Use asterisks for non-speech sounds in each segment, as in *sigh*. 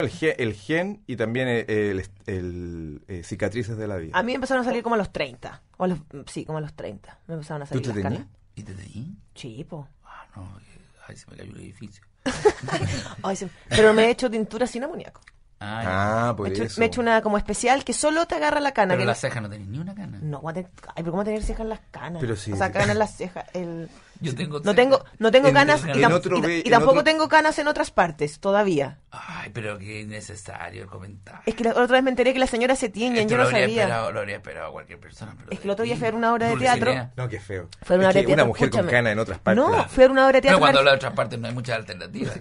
El gen, y también eh, el, el, eh, cicatrices de la vida. A mí me empezaron a salir como a los 30. O los, mm, sí, como a los 30. Me empezaron a salir ¿Tú te las ¿Y te tenías? Sí, Ah, no. Eh, ay, se me cayó el edificio. *laughs* pero me he hecho tintura sin amoníaco. ah, por me eso. me he hecho una como especial que solo te agarra la cana. Pero las cejas no tenés ni una cana. No, ay, pero ¿cómo tener cejas en las canas? Pero sí. O sea, canas en las cejas. El... Yo tengo no tengo, no tengo canas y, tampoco tengo canas en otras partes todavía. Ay, pero qué innecesario el comentario. Es que la otra vez me enteré que la señora se tiñe yo lo no sabía. Esperado, lo habría esperado a cualquier persona. Pero es que el otro día fue una obra de teatro. No, qué feo. Fue una, de teatro una mujer con canas en otras partes. No, fue una obra de teatro. No, cuando habla de otras partes no hay muchas alternativas.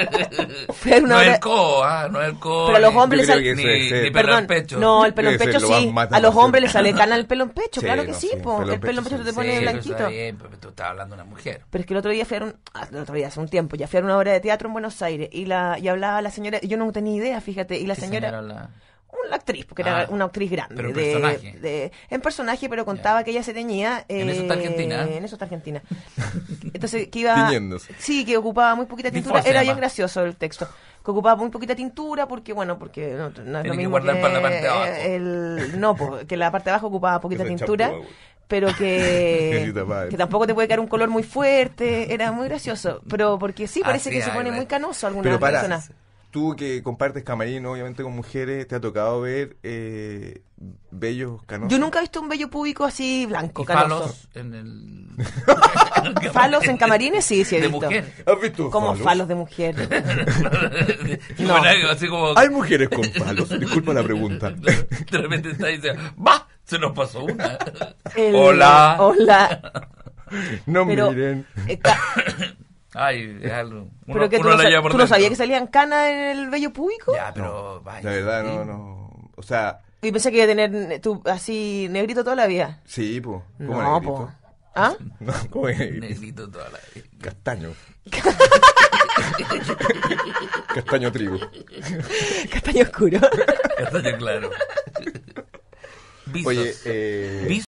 *laughs* fue una no obra... el co, ah, no el co. Pero a los hombres les sale... Ni, eh, pelo en pecho. No, el pelo en pecho sí. A los hombres les sale cana el pelo en *laughs* pecho, claro que sí, El pelo en pecho te pone blanquito hablando una mujer. Pero es que el otro día fui a ah, el otro día hace un tiempo, ya fui a una obra de teatro en Buenos Aires y la y hablaba la señora, yo no tenía idea, fíjate, y la señora, una actriz, porque era ah, una actriz grande. en personaje. en personaje, pero contaba que ella se teñía. en eso está eh, Argentina. En eso está Entonces, que iba. *laughs* Sí, que ocupaba muy poquita tintura. Era bien gracioso el texto ocupaba muy poquita tintura porque, bueno, porque no, no es lo mismo la parte abajo. El, no, que la parte de abajo ocupaba poquita tintura. pero *laughs* que, tampoco te puede quedar un color muy fuerte. Era muy gracioso. Pero porque sí, parece que se pone muy canoso algunas personas. Tú que compartes camarín, obviamente, con mujeres, ¿te ha tocado ver eh, bellos canosos? Yo nunca he visto un bello público así blanco, canoso. Falos en el. *laughs* falos en camarines, sí, sí he de visto. Mujer. ¿Has visto Como falos? de mujer. *laughs* *laughs* no. Así como... Hay mujeres con falos, disculpa la pregunta. De repente está diciendo, va, Se nos pasó una. Hola. Hola. No miren. Eh, Ay, déjalo. *laughs* pero que tú, no, sabías que salían canas en el bello público. Ya, pero. Vaya, la verdad, no, no. O sea. Y pensé que iba a tener tú, así negrito toda la vida. Sí, pues. No, po. ¿Ah? *laughs* ¿cómo negrito? toda la vida. Castaño. *laughs* Castaño trigo. Castaño oscuro. Castaño claro. Oye, eh...